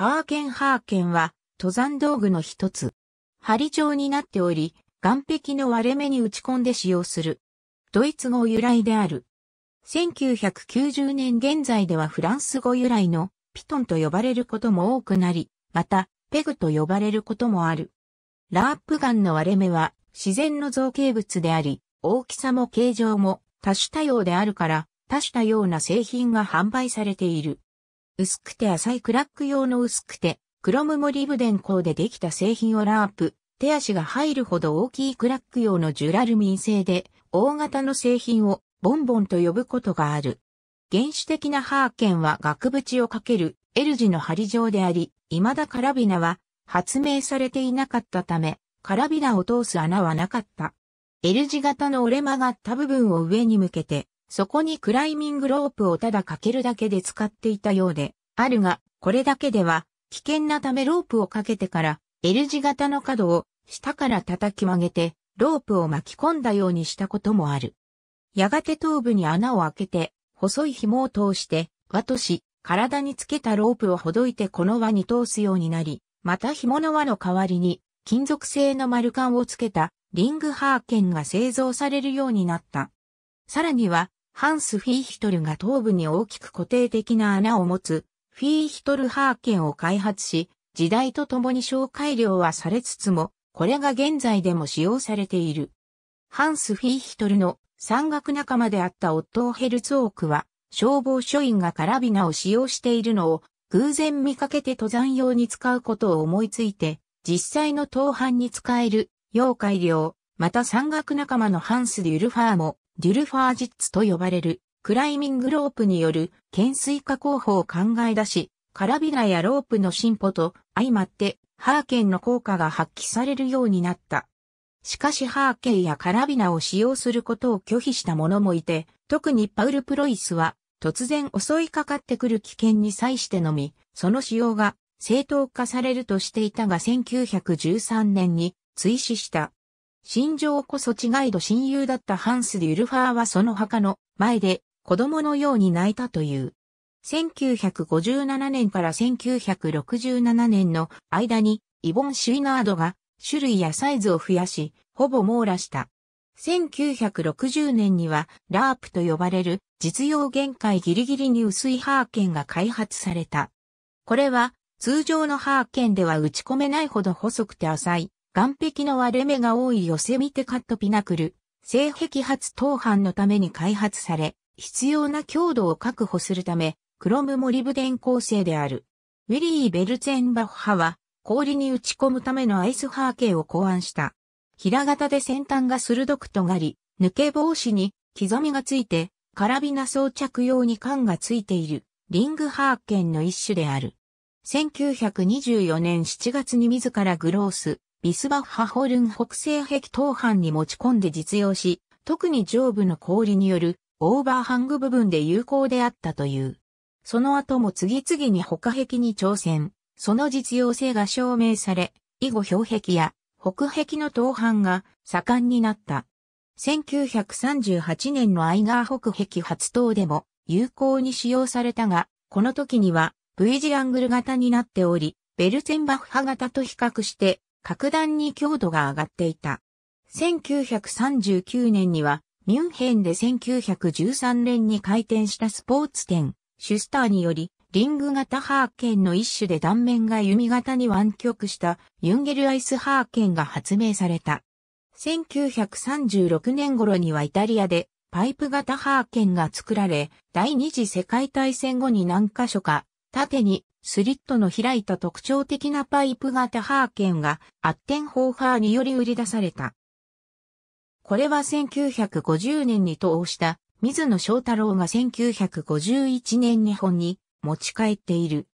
ハーケンハーケンは登山道具の一つ。針状になっており、岩壁の割れ目に打ち込んで使用する。ドイツ語由来である。1990年現在ではフランス語由来のピトンと呼ばれることも多くなり、またペグと呼ばれることもある。ラープガンの割れ目は自然の造形物であり、大きさも形状も多種多様であるから、多種多様な製品が販売されている。薄くて浅いクラック用の薄くて、クロムモリブデン鋼でできた製品をラープ、手足が入るほど大きいクラック用のジュラルミン製で、大型の製品をボンボンと呼ぶことがある。原始的なハーケンは額縁をかける L 字の針状であり、未だカラビナは発明されていなかったため、カラビナを通す穴はなかった。L 字型の折れ曲がった部分を上に向けて、そこにクライミングロープをただかけるだけで使っていたようで、あるが、これだけでは、危険なためロープをかけてから、L 字型の角を下から叩き曲げて、ロープを巻き込んだようにしたこともある。やがて頭部に穴を開けて、細い紐を通して、輪とし、体につけたロープをほどいてこの輪に通すようになり、また紐の輪の代わりに、金属製の丸カンをつけたリングハーケンが製造されるようになった。さらには、ハンス・フィーヒトルが頭部に大きく固定的な穴を持つ、フィーヒトルハーケンを開発し、時代とともに小改良はされつつも、これが現在でも使用されている。ハンス・フィーヒトルの山岳仲間であったオットー・ヘルツオークは、消防署員がカラビナを使用しているのを偶然見かけて登山用に使うことを思いついて、実際の登攀に使える、要改良、また山岳仲間のハンス・デュルファーもデュルファージッツと呼ばれる、クライミングロープによる、懸垂化工法を考え出し、カラビナやロープの進歩と相まって、ハーケンの効果が発揮されるようになった。しかしハーケンやカラビナを使用することを拒否した者もいて、特にパウル・プロイスは、突然襲いかかってくる危険に際してのみ、その使用が正当化されるとしていたが1913年に追試した。心情こそ違いど親友だったハンス・デュルファーはその墓の前で子供のように泣いたという。1957年から1967年の間にイボン・シュイナードが種類やサイズを増やし、ほぼ網羅した。1960年にはラープと呼ばれる実用限界ギリギリに薄いハーケンが開発された。これは通常のハーケンでは打ち込めないほど細くて浅い岩壁の割れ目が多いヨセミテカットピナクル、性壁発投範のために開発され、必要な強度を確保するため、クロムモリブデン構成である。ウィリー・ベルツェンバッハは、氷に打ち込むためのアイスハーケーを考案した。平型で先端が鋭く尖り、抜け防止に刻みがついて、カラビナ装着用に缶がついている、リングハーケンの一種である。1924年7月に自らグロース、ビスバッハホルン北西壁東畔に持ち込んで実用し、特に上部の氷によるオーバーハング部分で有効であったという。その後も次々に他壁に挑戦、その実用性が証明され、以後氷壁や北壁の東半が盛んになった。1938年のアイガー北壁発動でも有効に使用されたが、この時には V 字アングル型になっており、ベルツェンバッハ型と比較して格段に強度が上がっていた。1939年には、ミュンヘンで1913年に開店したスポーツ店、シュスターにより、リング型ハーケンの一種で断面が弓型に湾曲したユンゲルアイスハーケンが発明された。1936年頃にはイタリアでパイプ型ハーケンが作られ、第二次世界大戦後に何箇所か縦にスリットの開いた特徴的なパイプ型ハーケンがアッテンホーファーにより売り出された。これは1950年に投した水野翔太郎が1951年日本に持ち帰っている。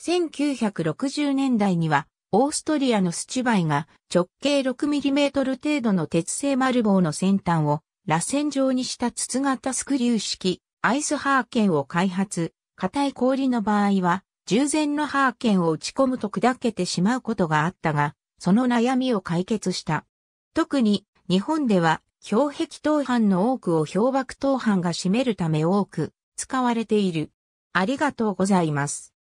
1960年代にはオーストリアのスチュバイが直径 6mm 程度の鉄製丸棒の先端を螺旋状にした筒型スクリュー式アイスハーケンを開発。硬い氷の場合は、従前のハーケンを打ち込むと砕けてしまうことがあったが、その悩みを解決した。特に、日本では、氷壁投板の多くを氷瀑投板が占めるため多く使われている。ありがとうございます。